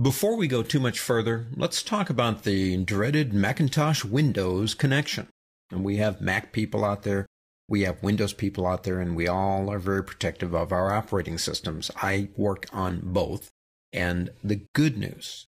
Before we go too much further, let's talk about the dreaded Macintosh Windows connection. And we have Mac people out there, we have Windows people out there, and we all are very protective of our operating systems. I work on both. And the good news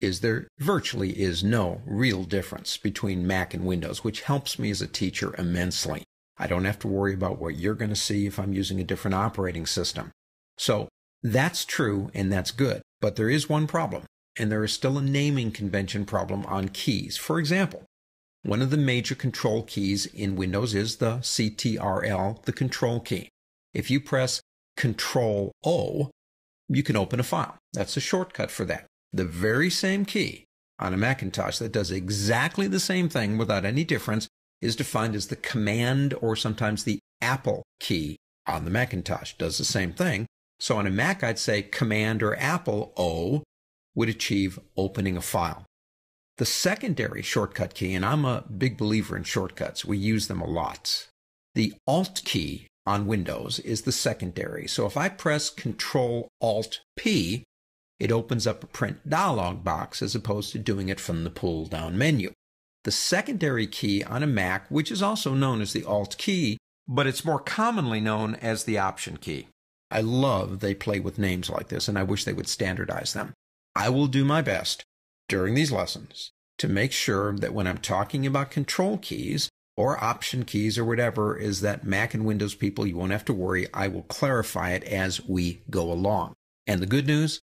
is there virtually is no real difference between Mac and Windows, which helps me as a teacher immensely. I don't have to worry about what you're going to see if I'm using a different operating system. So that's true and that's good. But there is one problem, and there is still a naming convention problem on keys. For example, one of the major control keys in Windows is the CTRL, the control key. If you press Control O, you can open a file. That's a shortcut for that. The very same key on a Macintosh that does exactly the same thing without any difference is defined as the command or sometimes the Apple key on the Macintosh. Does the same thing, so on a Mac, I'd say Command or Apple O would achieve opening a file. The secondary shortcut key, and I'm a big believer in shortcuts, we use them a lot. The Alt key on Windows is the secondary. So if I press Control Alt P, it opens up a print dialog box as opposed to doing it from the pull down menu. The secondary key on a Mac, which is also known as the Alt key, but it's more commonly known as the Option key. I love they play with names like this, and I wish they would standardize them. I will do my best during these lessons to make sure that when I'm talking about control keys or option keys or whatever is that Mac and Windows people, you won't have to worry. I will clarify it as we go along. And the good news,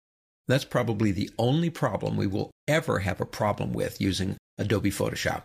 that's probably the only problem we will ever have a problem with using Adobe Photoshop.